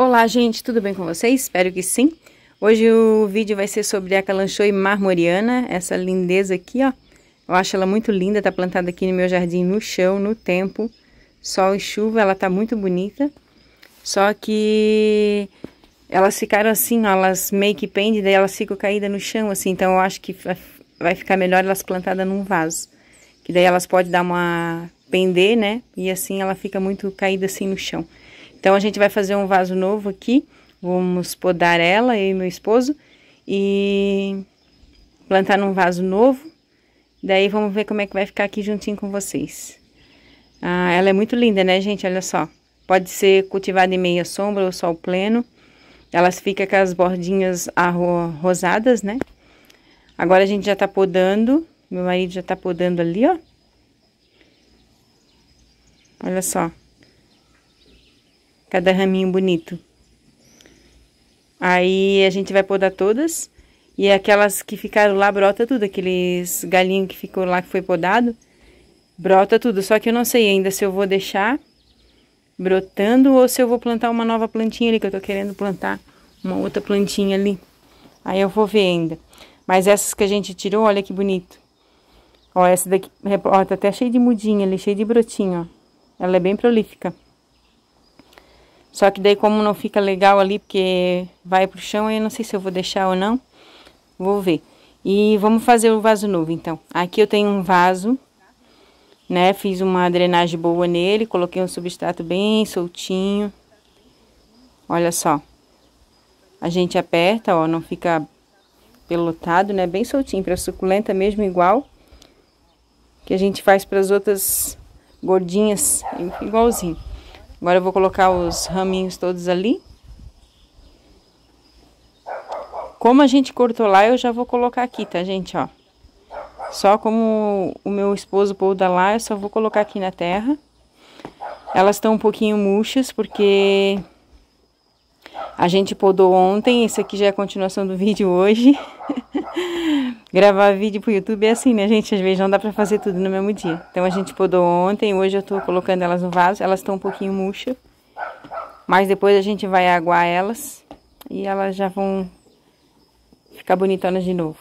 Olá, gente, tudo bem com vocês? Espero que sim. Hoje o vídeo vai ser sobre a Calanchoe marmoriana, essa lindeza aqui, ó. Eu acho ela muito linda, tá plantada aqui no meu jardim, no chão, no tempo, sol e chuva, ela tá muito bonita. Só que elas ficaram assim, ó, elas meio que pendem, daí elas ficam caídas no chão, assim, então eu acho que vai ficar melhor elas plantadas num vaso. Que daí elas podem dar uma pender, né? E assim ela fica muito caída assim no chão. Então, a gente vai fazer um vaso novo aqui, vamos podar ela, eu e meu esposo, e plantar num vaso novo. Daí, vamos ver como é que vai ficar aqui juntinho com vocês. Ah, ela é muito linda, né, gente? Olha só. Pode ser cultivada em meia sombra ou sol pleno. Elas ficam com as bordinhas rosadas, né? Agora a gente já tá podando. Meu marido já tá podando ali, ó. Olha só cada raminho bonito. Aí a gente vai podar todas e aquelas que ficaram lá brota tudo, aqueles galinhos que ficou lá que foi podado, brota tudo. Só que eu não sei ainda se eu vou deixar brotando ou se eu vou plantar uma nova plantinha ali que eu tô querendo plantar uma outra plantinha ali. Aí eu vou ver ainda. Mas essas que a gente tirou, olha que bonito. Ó, essa daqui, ó, tá até cheia de mudinha ali, cheia de brotinho, ó. Ela é bem prolífica. Só que daí como não fica legal ali, porque vai pro chão, eu não sei se eu vou deixar ou não. Vou ver. E vamos fazer o vaso novo, então. Aqui eu tenho um vaso, né? Fiz uma drenagem boa nele, coloquei um substrato bem soltinho. Olha só. A gente aperta, ó, não fica pelotado, né? Bem soltinho, pra suculenta mesmo igual. Que a gente faz para as outras gordinhas, igualzinho. Agora eu vou colocar os raminhos todos ali. Como a gente cortou lá, eu já vou colocar aqui, tá, gente? Ó. Só como o meu esposo pouda lá, eu só vou colocar aqui na terra. Elas estão um pouquinho murchas, porque a gente podou ontem. Esse aqui já é a continuação do vídeo hoje. Gravar vídeo pro YouTube é assim, né, gente? Às vezes não dá pra fazer tudo no mesmo dia. Então a gente podou ontem, hoje eu tô colocando elas no vaso. Elas estão um pouquinho murchas. Mas depois a gente vai aguar elas. E elas já vão ficar bonitonas de novo.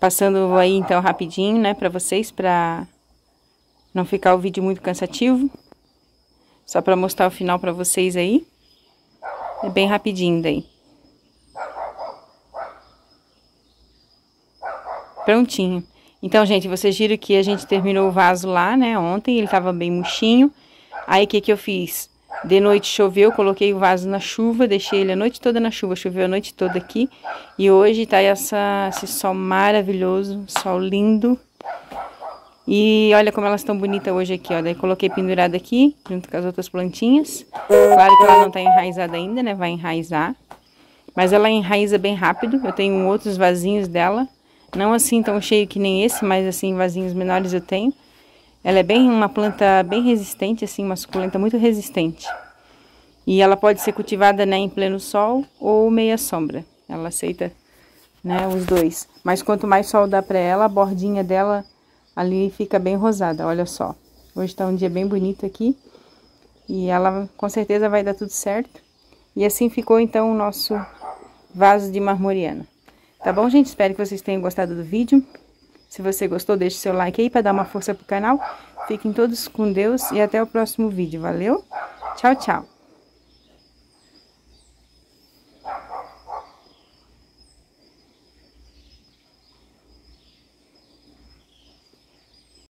Passando aí então rapidinho, né, pra vocês, pra não ficar o vídeo muito cansativo. Só para mostrar o final para vocês aí. É bem rapidinho daí. Prontinho. Então, gente, vocês viram que a gente terminou o vaso lá, né, ontem. Ele tava bem murchinho. Aí, o que que eu fiz? De noite choveu, coloquei o vaso na chuva, deixei ele a noite toda na chuva, choveu a noite toda aqui. E hoje tá essa, esse sol maravilhoso, sol lindo. E olha como elas estão bonitas hoje aqui, ó. Daí coloquei pendurada aqui, junto com as outras plantinhas. Claro que ela não tá enraizada ainda, né? Vai enraizar. Mas ela enraiza bem rápido. Eu tenho outros vasinhos dela. Não assim tão cheio que nem esse, mas assim, vasinhos menores eu tenho. Ela é bem uma planta bem resistente, assim, uma suculenta tá muito resistente. E ela pode ser cultivada né, em pleno sol ou meia sombra. Ela aceita né, os dois. Mas quanto mais sol dá para ela, a bordinha dela ali fica bem rosada, olha só. Hoje tá um dia bem bonito aqui e ela com certeza vai dar tudo certo. E assim ficou então o nosso vaso de marmoriana. Tá bom, gente? Espero que vocês tenham gostado do vídeo. Se você gostou, deixe seu like aí para dar uma força pro canal. Fiquem todos com Deus e até o próximo vídeo. Valeu? Tchau, tchau!